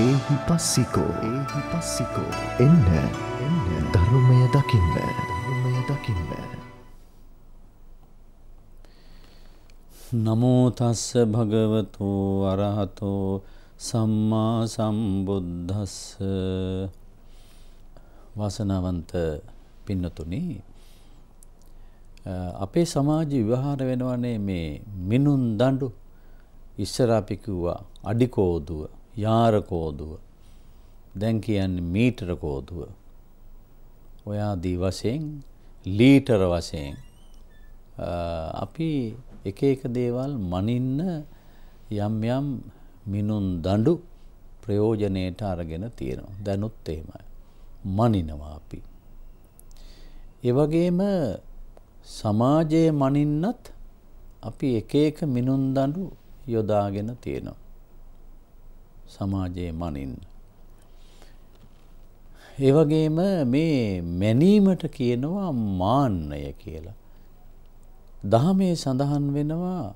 ඒහි පස්සිකෝ ඒහි පස්සිකෝ එන්න එන්න ධර්මය දකින්න ධර්මය දකින්න. නමෝතස්ස භගවතු අරහතෝ සම්මා සම්බුද්ධස්ස වසනවන්ත පින්නතුනි අපේ සමාජ විවහාර වෙනවනේ මේ මිනුන් දඬු ඉස්සර අපි කිව්වා අඩිකෝදුව යාරකෝදුව දැන් කියන්නේ මීටරකෝදුව ඔයාදී වශයෙන් ලීටර වශයෙන් අපි එක එක දේවල් මනින්න යම් යම් මිනුන් දඩු ප්‍රයෝජනයට අරගෙන තියෙනවා දැනුත් එහෙමයි මනිනවා අපි. එවගේම සමාජයේ මනින්නත් අපි එක එක මිනුන් දඩු යොදාගෙන තියෙනවා. සමාජයේ මනින්. ඒවගේම මේ මැනීමට කියනවා මාන්නය කියලා. දහමේ සඳහන් වෙනවා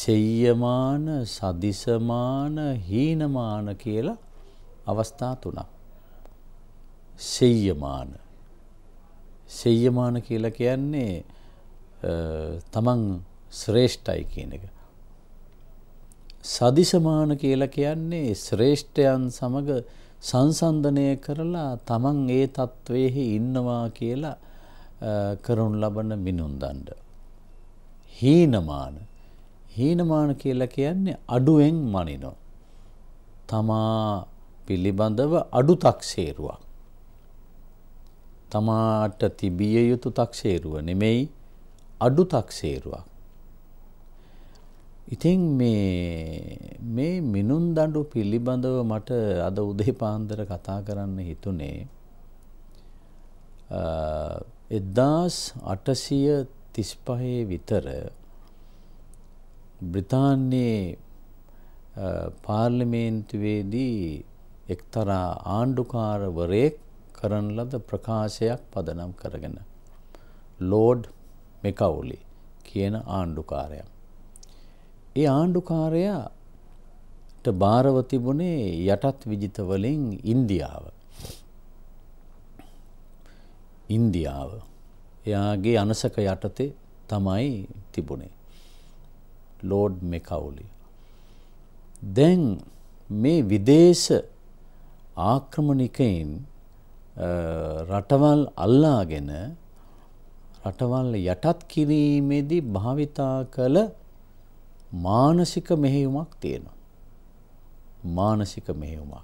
සෙය්‍යමාන සදිසමාන හීනමාන කියලා අවස්ථා තුනක්. සෙය්‍යමාන සෙය්‍යමාන කියලා කියන්නේ තමන් ශ්‍රේෂ්ඨයි කියන එක. සදිසමාන කියලා කියන්නේ ශ්‍රේෂ්ඨයන් සමග සංසන්ධනය කරලා තමන් ඒ තත්ත්වයෙහි ඉන්නවා කියලා කරනු ලබන මිනුන්දන්ඩ. හීනමාන හීනමාන කියලා කියන්නේ අඩුවෙන් මනිනෝ. තමා පිළිබඳව අඩු තක්සේරුවක්. තමාට තිබිය යුතු තක්සේරුව නෙමෙයි අඩු තක්සේරුවක්. ඉතින් මේ මේ මිනුම් දඬු පිළිබඳව මට අද උදේ පාන්දර කතා කරන්න හිතුනේ එදදාස් අටසිය තිස්පහේ විතර බ්‍රිතාන්නේ පාර්ලිමේන්තුවේදී එක්තරා ආණ්ඩුකාරවරයෙක් කරන ලද ප්‍රකාශයක් පදනම් කරගෙන ලෝඩ් මෙකවුලි කියන ආණ්ඩුකාරයක් ඒ ආණ්ඩුකාරයාට බාරව තිබුණේ යටත් විජිත වලින් ඉන්දියාව. ඉන්දියාව. එයාගේ අනසක යටතේ තමයි තිබුණේ. Lord Macaulay. දැන් මේ විදේශ ආක්‍රමණිකයින් රටවල් අල්ලාගෙන රටවල් යටත් කිරීමේදී භාවිතා කළ මානසික මෙහෙයුමක් තියෙනවා. මානසික මෙහෙයුමක්.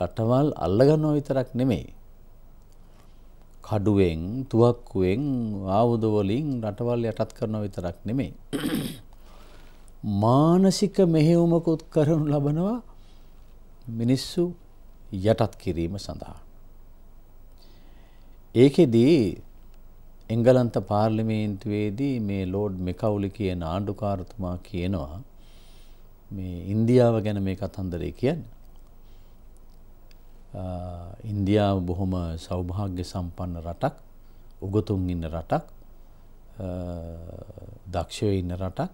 රටවල් අල්ලගන්නව විතරක් නෙමෙයි. කඩුවෙන් තුවක්කුවෙන් ආවුදවලින් රටවල් යටත් කරනව විතරක් නෙමෙයි. මානසික මෙහෙවුමකුත් කරනු ලබනවා මිනිස්සු යටත් කිරීම සඳහා. ඒකෙදී එංගලන්ත පාර්ලිමේන්තුවේදී මේ ලෝඩ් මෙකවුලි කියන ආණ්ඩුකාරතුමා කියනවා මේ ඉන්දියාව ගැන මේ කතන්දරය කියන්න. ඉන්දියාව බොහොම සෞභාග්‍ය සම්පන්න රටක් උගතුන් ඉන්න රටක් දක්ෂය ඉන්න රටක්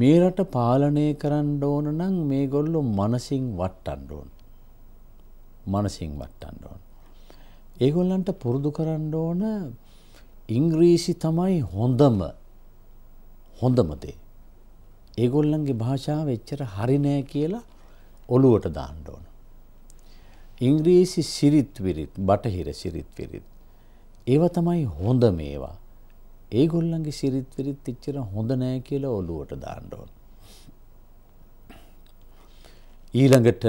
මේ රට පාලනය කරන්න ඕන නම් මේ ගොල්ලු මනසිං වට්ටන්න ඕන මනසිං වට්ටන්න ඕන ඒගොල්ලන්ට පුරුදු කරන්න ඕන ඉංග්‍රීසි තමයි හොඳම හොඳමදේ. ඒගොල්ලන්ගේ භාෂාව එච්චර හරිනෑ කියලා ඔළුවට දාණ්ඩ ඕන. ඉංග්‍රීසි සිරිත් විරිත් බටහිර සිරිත් විරිත්. ඒව තමයි හොඳ මේවා. ඒගොල්ලන්ගේ සිරිත් විරිත් එච්චර හොඳ නෑ කියලා ඔළුවට දාණ්ඩ ඕන. ඊළඟට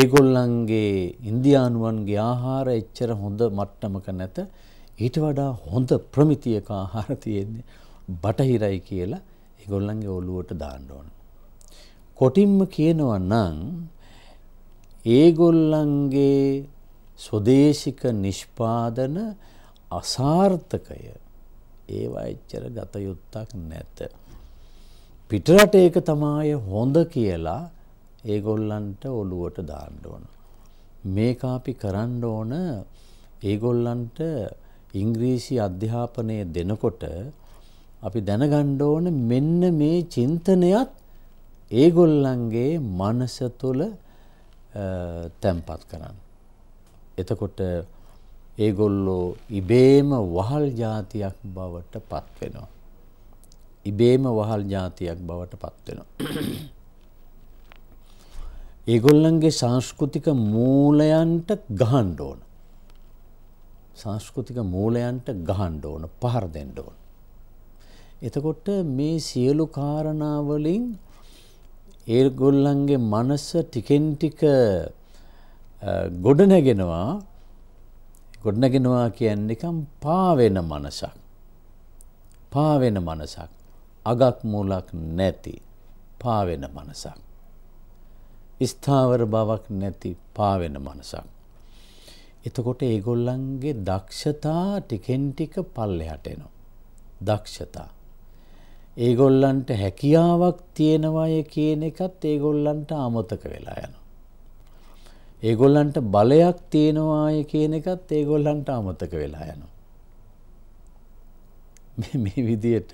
ඒගොල්ලන්ගේ ඉන්දියානුවන්ගේ ආහාර එච්චර හොඳ මට්ටමක නැත ඊට වඩා හොඳ ප්‍රමිතියක ආහාර තියෙන්නේ බටහිරයි කියලා ඒගොල්ලන්ගේ ඔළුවට දාන්න ඕන. කොටින්ම කියනවා නම් ඒගොල්ලන්ගේ ස්වදේශික නිෂ්පාදන අසාර්ථකය ඒවා එච්චර ගත යුත්තක් නැත. පිටරටේක තමාය හොඳ කියලා ඒගොල්ලන්ට ඔළුවට දාන්න ඕන. මේක අපි කරන්න ඕන ඒගොල්ලන්ට ඉංග්‍රීසි අධ්‍යාපනය දෙනකොට අපි දැනගන්න ඕන මෙන්න මේ චින්තනයත් ඒගොල්ලන්ගේ මනස තුළ තැම්පත් කරන්න. එතකොට ඒගොල්ලෝ ඉබේම වහල් ජාතියක් බවට පත්වෙනවා. ඉබේම වහල් ජාතියක් බවට පත්වෙනවා. ඒගොල්ලන්ගේ සංස්කෘතික මූලයන්ට ගහන්ඩ ඕන. සංස්කෘතික මූලයන්ට ගහන්ඩ ඕන පහර දෙන්න ඕන. එතකොට මේ සියලු කාරණාවලින් ඒගොල්ලන්ගේ මනස ටිකෙන් ටික ගොඩනැගෙනවා ගොඩනගෙනවා කියන්නකම් පාවෙන මනසක්. පාවෙන මනසක්. අගක් මූලක් නැති පාවෙන මනසක්. ස්ථාවර බවක් නැති පාවෙන මනසක්. එතකොට ඒගොල්ලන්ගේ දක්ෂතා ටිකෙන් ටික පල්ලෙහාට එනවා. දක්ෂතා. ඒගොල්ලන්ට හැකියාවක් තියෙනවාය කියන එකත් ඒගොල්ලන්ට අමතක වෙලා යනවා. ඒගොල්ලන්ට බලයක් තියෙනවාය කියන එකත් ඒගොල්ලන්ට අමතක වෙලා යනවා. මේ විදියට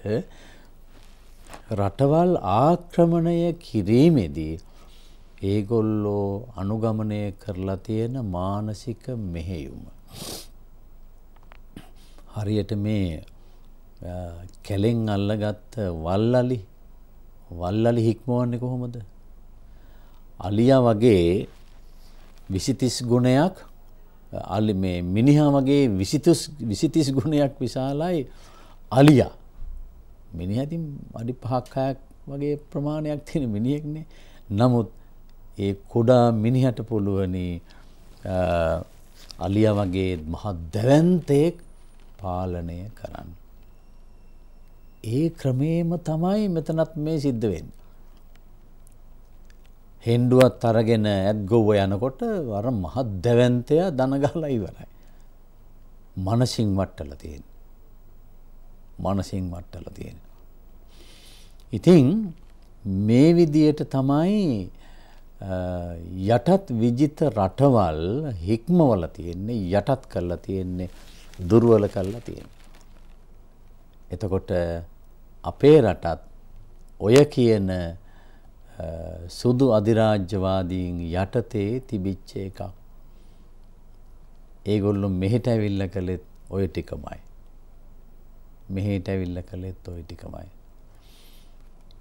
රටවල් ආක්‍රමණය කිරීමේදී ඒගොල්ලෝ අනුගමනය කරලා තියෙන මානසික මෙහෙයුම. හරියට මේ කැලෙන් අල්ලගත්ත වල්ලලි වල්ලලි හික්මවන්නේ කොහොමද? අලියා වගේ 23 ගුණයක් අලි මේ මිනිහා වගේ 23 23 ගුණයක් විශාලයි අලියා. මිනිහා ඉතින් අඩි 5ක් 6ක් වගේ ප්‍රමාණයක් තියෙන මිනිහෙක්නේ. නමුත් ඒ කුඩා මිනිහට පුළුවනි අලිය වගේ මහා දැවන්තයෙක් පාලනය කරන්න. ඒ ක්‍රමේම තමයි මෙතනත් මේ සිද්ධ වෙන්න. හෙන්ඩුවත් අරගෙන ඇත් ගොව්ව යනකොට වර මහත් දැවන්තයා දනගලා ඉවරයි. මනසිං වට්ටල තියෙන. මනසිං වට්ටල තියෙන. ඉතින් මේ විදියට තමයි යටත් විජිත රටවල් හික්මවල තියෙන්නේ යටත් කරලා තියෙන්නේ දුර්වල කරලා තියෙන්නේ. එතකොට අපේ රටත් ඔය කියන සුදු අධිරාජ්‍යවාදීන් යටතේ තිබිච්ච එකක්. ඒගොල්ලො මෙහෙට ඇවිල්ල කළෙත් ඔය ටිකමයි. මෙහෙට ඇවිල්ල කළෙත් ඔය ටිකමයි.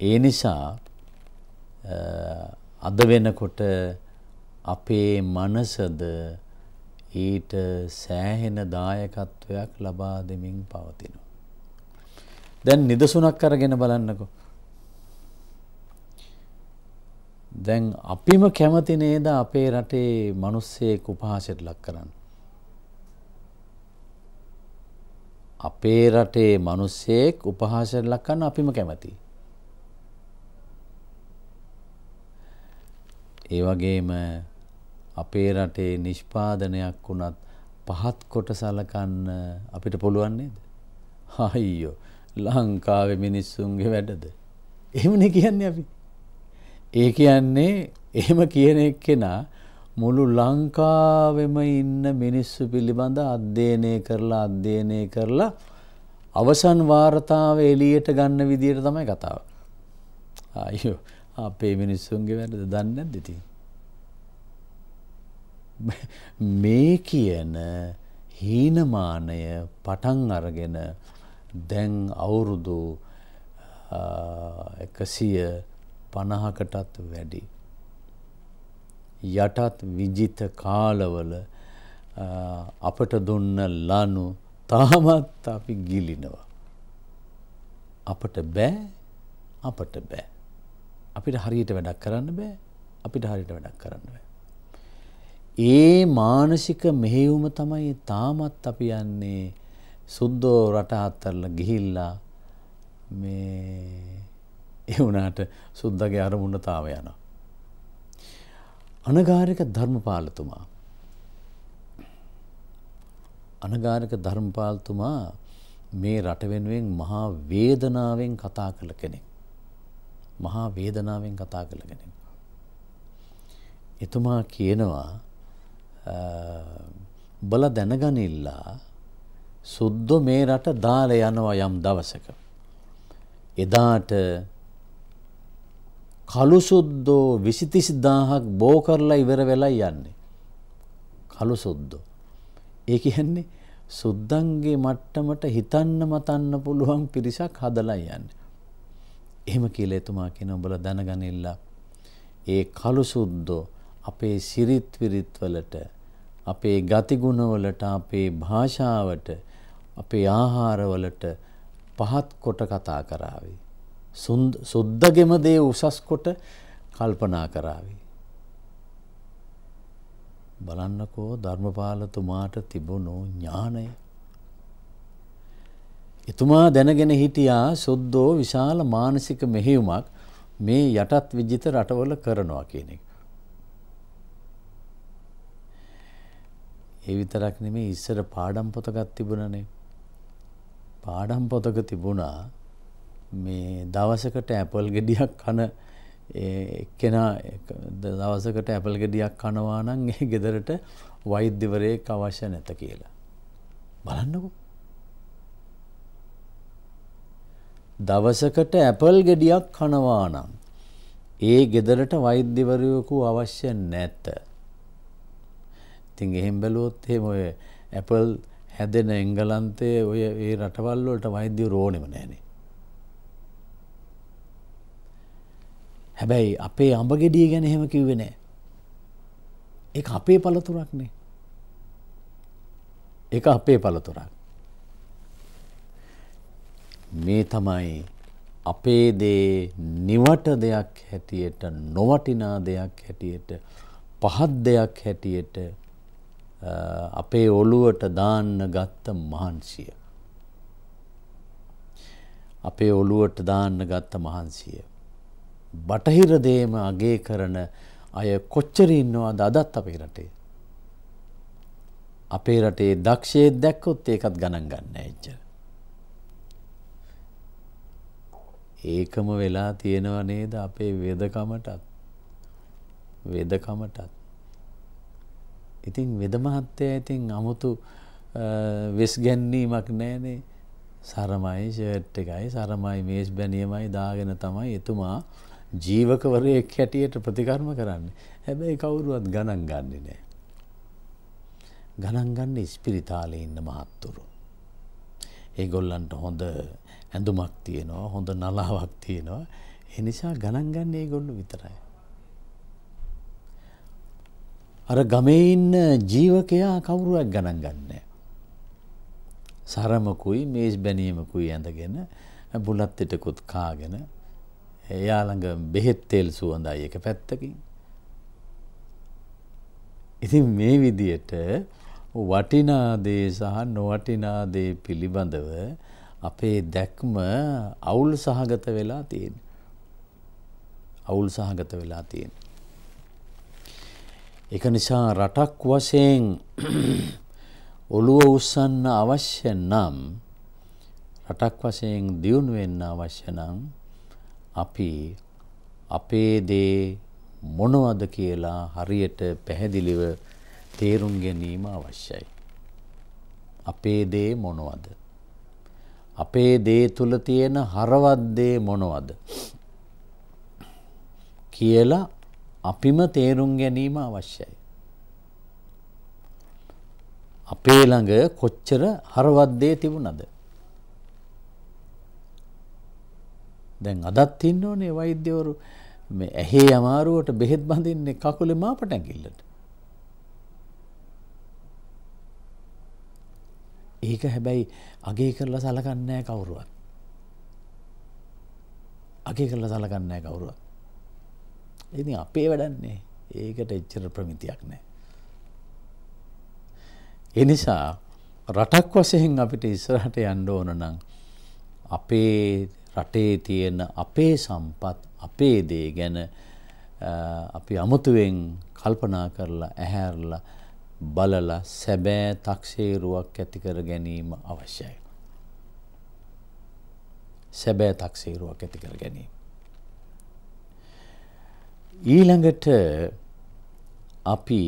ඒ නිසා අද වෙනකොට අපේ මනසද ඊට සෑහෙන දායකත්වයක් ලබා දෙමින් පවතිනවා. දැන් නිදසුනක් අරගෙන බලන්නකො. දැන් අපිම කැමති නේද අපේ රටේ මිනිස්සෙක් උපහාසයට ලක් කරන්න. අපේ රටේ මිනිස්සෙක් උපහාසයට ලක් කරන්න අපිම කැමතියි. ඒ වගේම අපේ රටේ නිෂ්පාදනයක් වුණත් පහත් කොට සලකන්න අපිට පුළුවන් නේද? අයියෝ ලංකාවේ මිනිස්සුන්ගේ වැඩද? එහෙමනේ කියන්නේ අපි. ඒ කියන්නේ එහෙම කියන එක්කෙනා මුළු ලංකාවෙම ඉන්න මිනිස්සු පිළිබඳ අධ්‍යයනය කරලා අධ්‍යයනය කරලා අවසන් වාර්තාව එළියට ගන්න විදියට තමයි කතාව. අයියෝ අපේ මිනිස්සුන්ගේ වැරද දන්නේ නැද්ද ඉතින් මේ කියන හීනමානය පටන් අරගෙන දැන් අවුරුදු එකසිය පණහකටත් වැඩි. යටත් විජිත කාලවල අපට දුන්න ලනු තාමත් අපි ගිලිනවා. අපට බෑ අපට බෑ. අපිට හරියට වැඩක් කරන්න බෑ අපිට හරියට වැඩක් කරන්න බෑ. ඒ මානසික මෙහෙවුම තමයි තාමත් අපි යන්නේ සුද්දෝ රට අත්තරලා ගිහිල්ලා මේ ඒ වුණාට සුද්දගේ අරමුණ තාම යනවා. අනගාරික ධර්මපාලතුමා අනගාරික ධර්මපාලතුමා මේ රට වෙනුවෙන් මහා වේදනාවෙන් කතා කළ කෙනෙක්. මහා වේදනාවෙන් කතා කළගෙන. එතුමා කියනවා බල දැනගනිල්ලා සුද්ද මේ රට දාල යනවා යම් දවසක. එදාට කළුසුද්දෝ විසිතිසිදාහක් බෝ කරලා ඉවර වෙලා යන්නේ. කළුසුද්දෝ. ඒ කියන්නේ සුද්දන්ගේ මට්ටමට හිතන්න මතන්න පුළුවන් පිරිසක් හදලා යන්නේ. එහෙම කියලා එතුමා කියන උඹලා දැනගනිල්ලා ඒ කළු සුද්දෝ අපේ සිරිත් විරිත් වලට අපේ ගතිගුණ වලට අපේ භාෂාවට අපේ ආහාර වලට පහත් කොට කතා කරાવી. සුද්දගෙම දේ උසස් කොට කල්පනා කරાવી. බලන්නකෝ ධර්මපාලතුමාට තිබුණු ඥානය එතුමා දැනගෙන හිටියා සුද්දෝ විශාල මානසික මෙහෙයුමක් මේ යටත් විජිත රටවල කරනවා කියන එක. ඒ විතරක් නෙමේ ඉස්සර පාඩම් පොතකත් තිබුණනේ. පාඩම් පොතක තිබුණා මේ දවසකට ඇපල් ගෙඩියක් කන එක්කෙනා දවසකට ඇපල් ගෙඩියක් කනවා නම් ඒ ගෙදරට වෛද්‍යවරයෙක් අවශ්‍ය නැත කියලා. බලන්නකෝ දවසකට ඇපල් ගෙඩියක් කනවා නම් ඒ ගෙදරට වෛද්‍යවරයෙකු අවශ්‍ය නැත. ඉතින් එහෙම බැලුවොත් එහෙම ඔය ඇපල් හැදෙන එංගලන්තයේ ඔය ඒ රටවල් වලට වෛද්‍යවරු ඕනෙම නැහනේ. හැබැයි අපේ අඹ ගෙඩිය ගැන එහෙම කිව්වේ නැහැ. ඒක අපේ පළතුරක් නේ. ඒක අපේ පළතුරක්. මේ තමයි අපේ දේ නිවට දෙයක් හැටියට නොවටිනා දෙයක් හැටියට පහත් දෙයක් හැටියට අපේ ඔළුවට දාන්න ගත්ත මහන්සිය. අපේ ඔළුවට දාන්න ගත්ත මහන්සිය. බටහිර දේම අගේ කරන අය කොච්චර ඉන්නවාද අදත් අපේ රටේ. අපේ රටේ දක්ෂයේ දැක්කොත් ඒකත් ගණන් ගන්න එච්චර. ඒකම වෙලා තියෙනව නේද අපේ වෙදකමටත් වෙදකමටත් ඉතින් වෙද මහත්තයා ඉතින් අමුතු වෙස් ගැන්වීමක් නෑනේ සරමයි ෂර්ට් එකයි සරමයි මේස් බැනියමයි දාගෙන තමයි එතුමා ජීවකවරයෙක් හැටියට ප්‍රතිකර්ම කරන්න හැබැයි කවුරුවත් ගණන් ගන්නේ නෑ ගණන් ගන්න ඉස්පිරිතාලේ ඉන්න මහත්තුරු ඒගොල්ලන්ට හොඳ ඇඳුමක් තියෙනවා හොඳ නලාවක් තියෙනවා එනිසා ගණන්ගන්න ඒ ගොල්ලු විතරයි. අර ගමේ ඉන්න ජීවකයා කවුරුවක් ගණන් ගන්න. සරමකුයි මේස් බැනීමකුයි ඇඳගෙන බුලත්තෙටකුත් කාගෙන එයාළඟ බෙහෙත්තෙල් සුවඳයි එක පැත්තකින්. ඉතින් මේ විදියට වටිනාදේ සහ නොවටිනාදේ පිළිබඳව අපේ දැක්ම අවුල් සහගත වෙලා තියෙන. අවුල් සහගත වෙලා තියෙන. එක නිසා රටක් වශයෙන් ඔළුව උස්සන්න අවශ්‍ය නම් රටක් වශයෙන් දියුණු වෙන්න අවශ්‍ය නම් අපි අපේ දේ මොනවද කියලා හරියට පැහැදිලිව තේරුම් ගැනීම අවශ්‍යයි. අපේ දේ මොනවද. අපේ දේ තුළ තියෙන හරවද්දේ මොනවද. කියලා අපිම තේරුම් ගැනීම අවශ්‍යයි. අපේ ළඟ කොච්චර හරවද්දේ තිබුණද. දැන් අදත් ඉන්න ඕනේ වෛද්‍යවරු ඇහේ අමාරුවට බෙහෙත් බඳින්නේ කකුලේ මාපටැකිල්ලට. ඒක හැබැයි අගේ කරලා සලකන්නෑ කවුරුවත්. අගේ කරලා සලකන්නෑ කවුරුව. ඉතින් අපේ වැඩන්නේ ඒකට එච්චර ප්‍රමිතියක් නෑ. එනිසා රටක් වසයෙන් අපිට ඉස්සරහට යන්න ඕන නම් අපේ රටේ තියෙන අපේ සම්පත් අපේ දේ ගැන අපි අමුතුවෙන් කල්පනා කරලා ඇහැරලා බලලා සැබෑ තක්සේරුවක් ඇති කර ගැනීම අවශ්‍යයි. සැබෑ තක්සේරුවක් ඇති කර ගැනීම. ඊළඟට අපි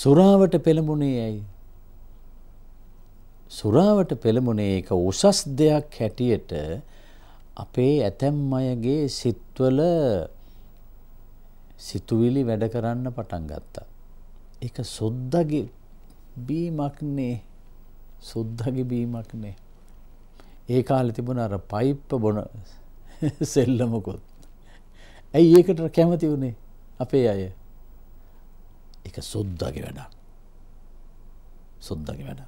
සුරාවට පෙළඹුණේ ඇයි. සුරාවට පෙළඹුණේ එක උසස් දෙයක් හැටියට අපේ ඇතැම් අයගේ සිත්වල සිතුවිලි වැඩ කරන්න පටන් ගත්තා. ඒක සුද්දගේ බීමක්නේ සුද්දගේ බීමක්නේ. ඒ කාලේ තිබුණ අර පයිප්ප බොන සෙල්ලමකුත්. ඇයි ඒකට කැමති වුණේ අපේ අය? ඒක සුද්දගේ වැඩක්. සුද්දගේ වැඩක්.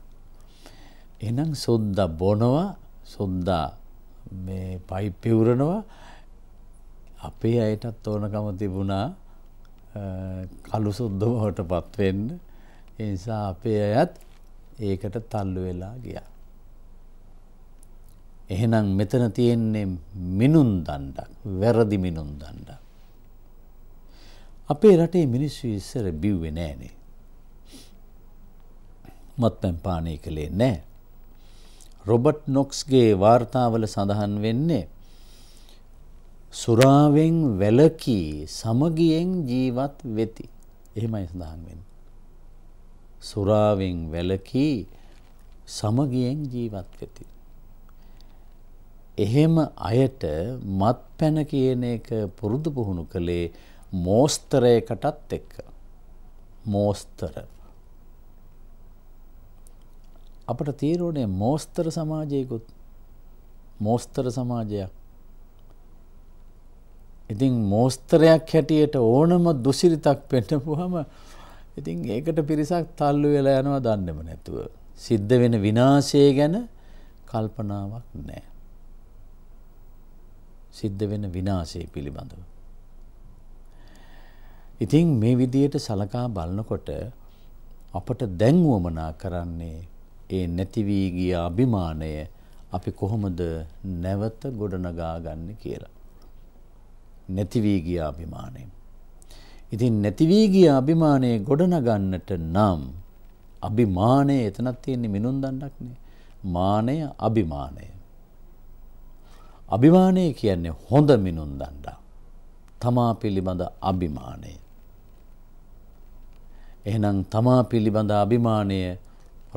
එහෙනම් සුද්දා බොනවා සුද්දා මේ පයිප් පිවුරනවා අපේ අයටත් ඕනකම තිබුණා කළු සුද්දමට පත්වෙන්න එනිසා අපේ අයත් ඒකට තල්ලු වෙලා ගියා. එහෙනම් මෙතන තියෙන්නේ මිනුම් දණ්ඩක් වැරදි මිනුම් දණ්ඩක්. අපේ රටේ මිනිස්සු ඉස්සර බිව්වේ නෑනේ. මත්පැන් පානය කළේ නෑ. රොබට් නොක්ස්ගේ වාර්තාවල සඳහන් වෙන්නේ සුරාවෙන් වැලකී සමගියෙන් ජීවත් වෙති. එහෙමයි සඳහන් වෙන්නේ. සුරාවෙන් වැලකී සමගියෙන් ජීවත් වෙති. එහෙම අයට මත්පැන කියන එක පුරුදු පුහුණු කළේ මෝස්තරයකටත් එක්ක. මෝස්තර. අපට තීරෝනේ මෝස්තර සමාජයකුත් මෝස්තර සමාජයක්. ඉතින් මෝස්තරයක් හැටියට ඕනම දුසිරිතක් පෙන්නපුවම ඉතින් ඒකට පිරිසක් තල්ලු වෙලා යනවා දන්නේම නැතුව සිද්ධ වෙන විනාශය ගැන කල්පනාවක් නැහැ. සිද්ධ වෙන විනාශය පිළිබඳව. ඉතින් මේ විදියට සලකා බලනකොට අපට දැන් වමනා කරන්නේ ඒ නැති වී ගිය අභිමානය අපි කොහොමද නැවත ගොඩනගා ගන්න කියලා. නැතිවී ගිය අභිමානය. ඉතින් නැතිවී ගිය අභිමානයේ ගොඩනගන්නට නම් අභිමානය එතනත් තියෙන්නේ මිනුම් දණ්ඩක්නේ. මානය අභිමානය. අභිමානය කියන්නේ හොඳ මිනුම් දණ්ඩා. තමා පිළිබඳ අභිමානය. එහෙනම් තමා පිළිබඳ අභිමානය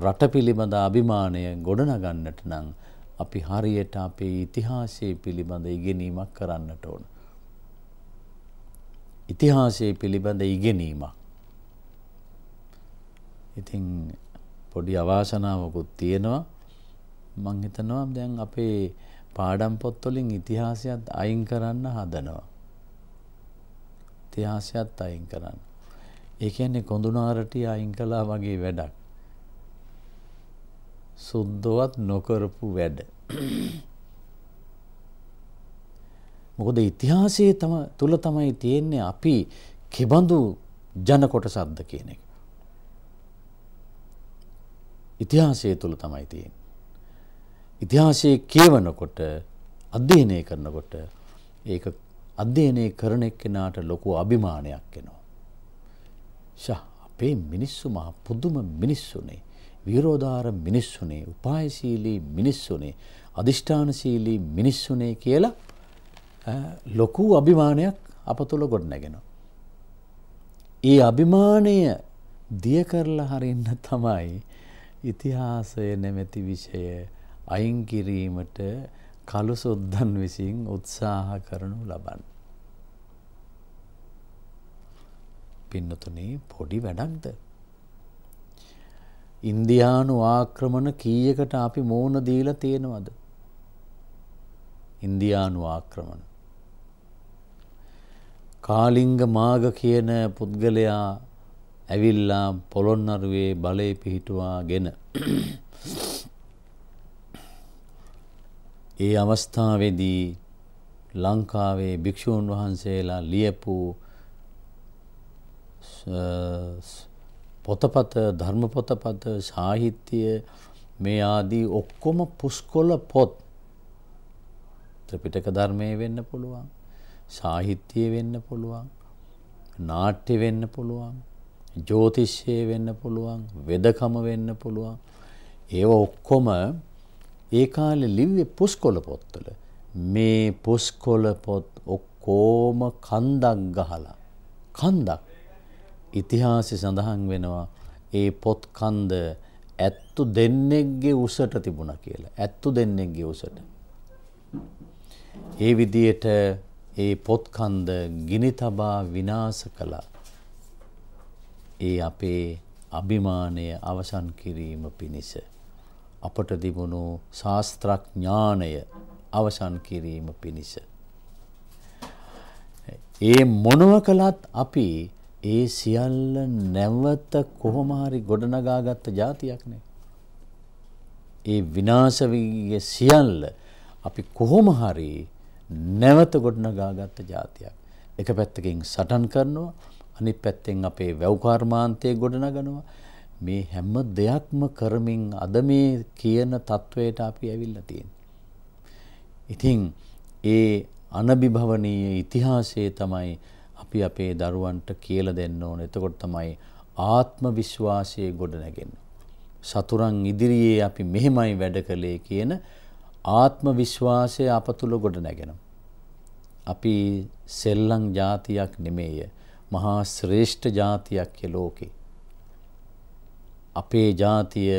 රට පිළිබඳ අභිමානය ගොඩනගන්නට නම් අපි හරියට අපේ ඉතිහාසය පිළිබඳ ඉගෙනීමක් කරන්නට ඕන. ඉතිහාසය පිළිබඳ ඉගෙනීමක්. ඉතින් පොඩි අවාසනාවකුත් තියෙනවා මං හිතනවා දැන් අපේ පාඩම් පොත්වලින් ඉතිහාසයත් අයින් කරන්න හදනවා. ඉතිහාසයත් අයින් කරන්න. ඒ කියන්නේ කොඳුනාරටි අයින් කළා වගේ වැඩක්. සුද්ධවත් නොකරපු වැඩ. මොකද ඉතිහාසයේ තම තුල තමයි තියෙන්නේ අපි කෙබඳු ජන කොටසක්ද කියන එක. ඉතිහාසයේ තුල තමයි තියෙන්නේ. ඉතිහාසයේ කියවනකොට අධ්‍යයනය කරනකොට ඒක අධ්‍යයනය කරන එක්කෙනාට ලොකු අභිමානයක් එනවා. ෂා අපේ මිනිස්සු මහ පුදුම මිනිස්සුනේ. විරෝධාර මිනිස්සුනේ, උපායශීලී මිනිස්සුනේ, අදිෂ්ඨානශීලී මිනිස්සුනේ කියලා ලොකු අභිමානයක් අප තුළ ගොඩ නැගෙනවා. ඒ අභිමානය දිය කරලා හරින්න තමයි ඉතිහාසය නැමැති විෂය අයින් කිරීමට කළු සුද්දන් විසින් උත්සාහ කරනු ලබන්. පින්නතුනේ පොඩි වැඩක්ද. ඉන්දියානු ආක්‍රමණ කීයකට අපි මෝන දීලා තියෙනවද. ඉන්දියානු ආක්‍රමණ කාලිංග මාග කියන පුද්ගලයා ඇවිල්ලා පොළොන්නරුවේ බලය පිහිටුවාගෙන. ඒ අවස්ථාවේදී ලංකාවේ භික්‍ෂූන් වහන්සේලා ලියපු පොතපත ධර්ම පොතපත සාහිත්‍යය මේ ආදී ඔක්කොම පුස්කොල පොත් ත්‍රපිටක ධර්මය වෙන්න පුළුවන් සාහිත්‍යය වෙන්න පුළුවන් නාට්‍ය වෙන්න පුළුවන් ජෝතිෂ්‍යය වෙන්න පුළුවන් වෙදකම වෙන්න පුළුවන් ඒව ඔක්කොම ඒ කාලේ ලිව්වේ පුස්කොළ පොත්වල මේ පුස්කොළ පොත් ඔක්කොම කන්දක් ගහලා කන්දක් ඉතිහාසය සඳහන් වෙනවා ඒ පොත් කන්ද ඇත්තු දෙන්නෙක්ගේ උසට තිබුණ කියලා ඇත්තු දෙන්නෙක්ගේ උසට ඒ විදියට ඒ පොත්කන්ද ගිනි තබා විනාශ කළා. ඒ අපේ අභිමානය අවසන් කිරීම පිණිස අපට තිබුණු ශාස්ත්‍රඥානය අවසන් කිරීම පිණිස. ඒ මොනව කළත් අපි ඒ සියල්ල නැවත කොහොම හරි ගොඩනගාගත්ත જાතියක් නේ. ඒ විනාශ සියල්ල අපි කොහොම හරි නැවත ගොඩනගා ගත්ත ජාතියක්. එක පැත්තකින් සටන් කරනවා අනිත් පැත්තෙන් අපේ වැව් කර්මාන්තයේ ගොඩනගනවා. මේ හැම දෙයක්ම කරමින් අද මේ කියන තත්වයට අපි ඇවිල්ලා තියෙන්නේ. ඉතින් ඒ අනභිභවනීය ඉතිහාසයේ තමයි අපි අපේ දරුවන්ට කියලා දෙන්න ඕන. එතකොට තමයි ආත්ම විශ්වාසයේ ගොඩ නැගෙන්නේ. සතුරන් ඉදිරියේ අපි මෙහෙමයි වැඩ කළේ කියන ආත්ම විශ්වාසය අප තුළ ගොඩ නැගෙනවා. අපි සෙල්ලං ජාතියක් නෙමේය මහා ශ්‍රේෂ්ඨ ජාතියක් ය ලෝකේ. අපේ ජාතිය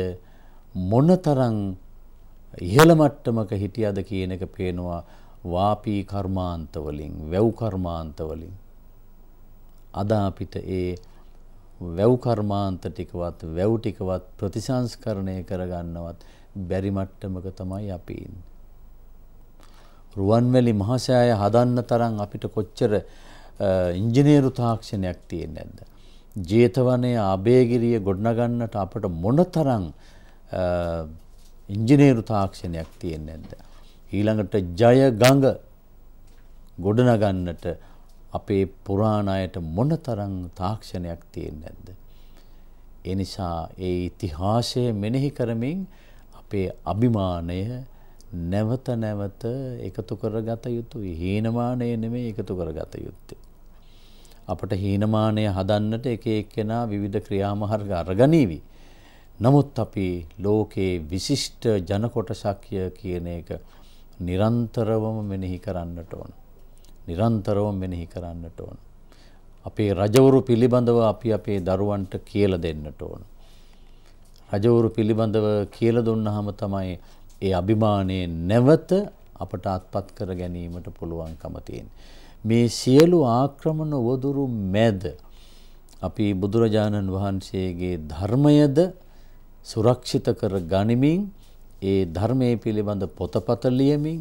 මොනතරං ඉහළ මට්ටමක හිටියද කියන එක පේනවා වාපී කර්මාන්තවලින් වැව් කර්මාන්තවලින් අද අපිට ඒ වැව් කර්මාන්ත ටිකවත් වැව් ටිකවත් ප්‍රතිසංස්කරණය කරගන්නවත් බැරි මට්ටමක තමයි අපි ඉන්නේ. රුවන්වැලි මහසෑය හදන්න තරම් අපිට කොච්චර ඉංජිනේරු තාක්ෂණයක් තියෙන්නේ නැද්ද? ජේතවනය අබේගිරිය ගොඩනගන්නට අපට මොනතරම් ඉංජිනේරු තාක්ෂණයක් තියෙන්නේ නැද්ද? ඊළඟට ජය ගඟ ගොඩනගන්නට අපේ පුරාණ අයට මොනතරම් තාක්ෂණයක් තියෙන්නේ නැද්ද? ඒ නිසා ඒ ඉතිහාසය මෙනෙහි කරමින් අපේ අභිමානය නැවත නැවත එකතු කරගත යුතුයි. හීනමානය නෙමේ එකතු කරගත යුත්තේ. අපට හීනමානය හදන්නට එක එක්කෙනා විවිධ ක්‍රියාමහර්ග අරගනීවි. නමුත් අපි ලෝකයේ විශිෂ්ට ජනකොටසක්ය කියන එක නිරන්තරවම මෙනෙහි කරන්නට ඕන. නිරන්තරවම මෙනෙහි කරන්නට ඕන. අපේ රජවරු පිළිබඳව අපි අපේ දරුවන්ට කියල දෙන්නට ඕන. රජවරු පිළිබඳව කියල දුන්නහම තමයි ඒ අභිමානයේ නැවත අපට අත්පත් කර ගැනීමට පුළුවන්කම තියෙන. මේ සියලු ආක්‍රමණ වදුරු මැද අපි බුදුරජාණන් වහන්සේගේ ධර්මයද සුරක්ෂිත කර ගනිමින් ඒ ධර්මයේ පිළිබඳ පොතපත ලියමින්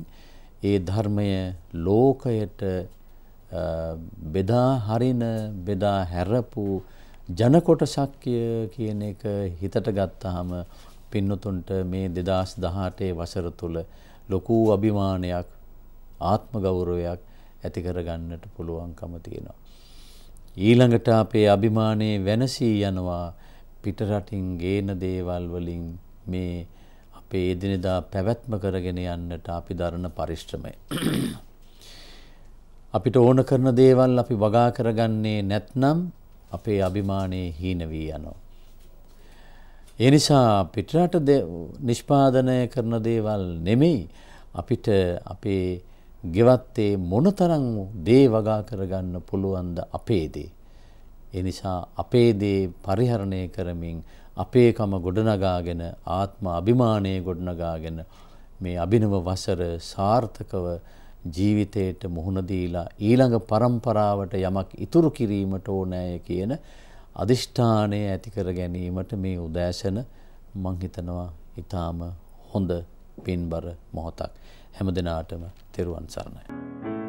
ඒ ධර්මය ලෝකයට බෙදා හරින බෙදා හැරපු ජනකොටසක් කියන එක හිතට ගත්තාම පින්නතුන්ට මේ 2018 වසර තුල ලොකු අභිමානයක් ආත්ම ගෞරවයක් ඇති කරගන්නට පුළුවන්කම තියෙනවා. ඊළඟට අපේ අභිමානයේ වෙනසී යනවා පිටරටින් ගේන දේවල් වලින් මේ අපේ එදිනෙදා පැවැත්ම කරගෙන යන්නට අපි දරන පරිශ්‍රමය. අපිට ඕන කරන දේවල් අපි වගා කරගන්නේ නැත්නම් අපේ අභිමානයේ හීන වී යනවා. ඒ නිසා පිටරට නිෂ්පාදනය කරන දේවල් නෙමෙයි අපිට අපේ ගෙවත්තේ මොනතරම් දේ වගා කරගන්න පුළුවන්ද අපේ දේ. ඒ නිසා අපේ දේ පරිහරණය කරමින් අපේකම ගොඩනගාගෙන ආත්ම අභිමානයේ ගොඩනගාගෙන මේ අභිනව වසර සාර්ථකව ජීවිතයට මුහුණ දීලා ඊළඟ પરම්පරාවට යමක් ඉතුරු කිරීමට ඕනෑය කියන අදිෂ්ඨානය ඇති කර ගැනීමට මේ උදෑසන මං හිතනවා ඊටාම හොඳ පින්බර මොහොතක් හැම දිනාටම තෙරුවන් සරණයි